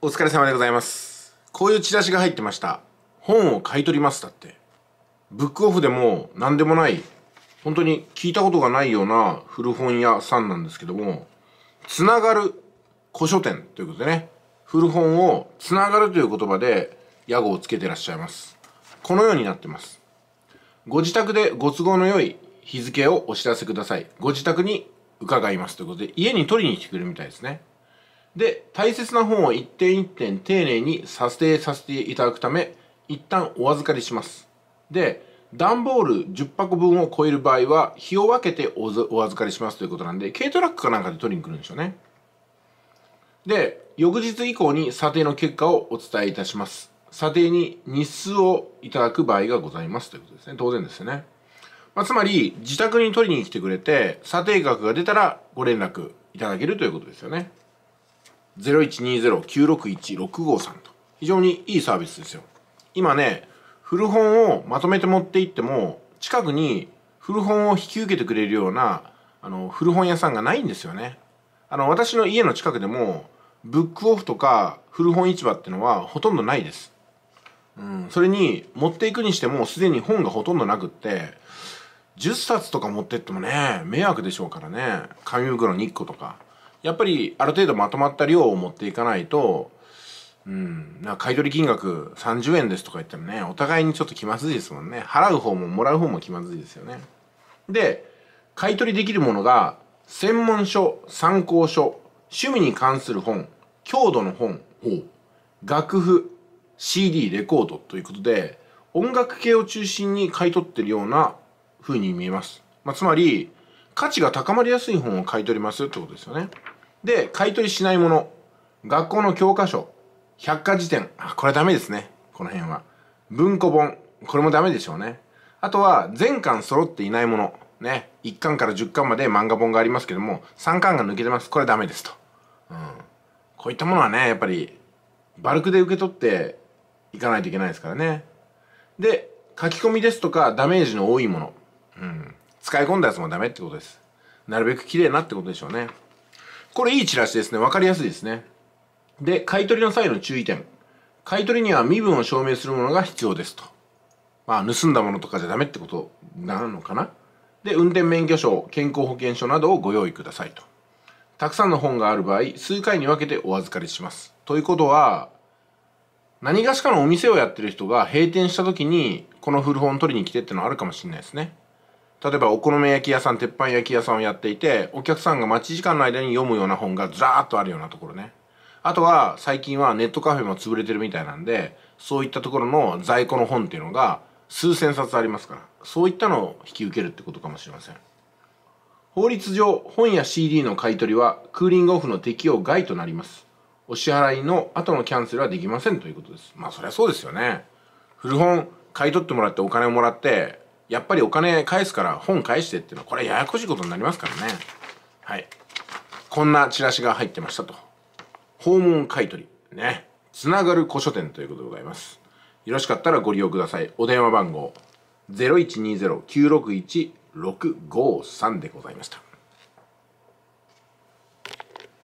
お疲れ様でございますこういうチラシが入ってました本を買い取りますだってブックオフでも何でもない本当に聞いたことがないような古本屋さんなんですけどもつながる古書店ということでね古本をつながるという言葉で屋号をつけてらっしゃいますこのようになってますご自宅でご都合の良い日付をお知らせくださいご自宅に伺いますということで家に取りに来てくれるみたいですねで、大切な本を一点一点丁寧に査定させていただくため、一旦お預かりします。で、段ボール10箱分を超える場合は、日を分けてお預かりしますということなんで、軽トラックかなんかで取りに来るんでしょうね。で、翌日以降に査定の結果をお伝えいたします。査定に日数をいただく場合がございますということですね。当然ですよね。まあ、つまり、自宅に取りに来てくれて、査定額が出たらご連絡いただけるということですよね。0120-961-653と非常にいいサービスですよ今ね古本をまとめて持って行っても近くに古本を引き受けてくれるようなあの古本屋さんがないんですよねあの私の家の近くでもブックオフとか古本市場ってのはほとんどないです、うん、それに持っていくにしてもすでに本がほとんどなくって10冊とか持ってってもね迷惑でしょうからね紙袋2個とかやっぱりある程度まとまった量を持っていかないと、うん、なん買取金額30円ですとか言ってもね、お互いにちょっと気まずいですもんね。払う方ももらう方も気まずいですよね。で、買取できるものが、専門書、参考書、趣味に関する本、郷土の本、楽譜、CD、レコードということで、音楽系を中心に買い取ってるような風に見えます。まあ、つまり、価値が高まりやすい本を買い取りますってことですよね。で、買い取りしないもの。学校の教科書。百科事典。あ、これダメですね。この辺は。文庫本。これもダメでしょうね。あとは、全巻揃っていないもの。ね。1巻から10巻まで漫画本がありますけども、3巻が抜けてます。これダメですと。うん。こういったものはね、やっぱり、バルクで受け取っていかないといけないですからね。で、書き込みですとか、ダメージの多いもの。うん。使い込んだやつもダメってことです。なるべく綺麗なってことでしょうね。これいいチラシですね。わかりやすいですね。で、買取の際の注意点。買取には身分を証明するものが必要ですと。まあ、盗んだものとかじゃダメってことなのかなで、運転免許証、健康保険証などをご用意くださいと。たくさんの本がある場合、数回に分けてお預かりします。ということは、何がしかのお店をやってる人が閉店した時に、この古本取りに来てってのはあるかもしれないですね。例えばお好み焼き屋さん鉄板焼き屋さんをやっていてお客さんが待ち時間の間に読むような本がずらーっとあるようなところねあとは最近はネットカフェも潰れてるみたいなんでそういったところの在庫の本っていうのが数千冊ありますからそういったのを引き受けるってことかもしれません法律上本や CD の買い取りはクーリングオフの適用外となりますお支払いの後のキャンセルはできませんということですまあそりゃそうですよね古本買い取ってもらってお金をもらってやっぱりお金返すから本返してっていうのはこれややこしいことになりますからねはいこんなチラシが入ってましたと訪問買取ねつながる古書店ということでございますよろしかったらご利用くださいお電話番号0120-961-653でございました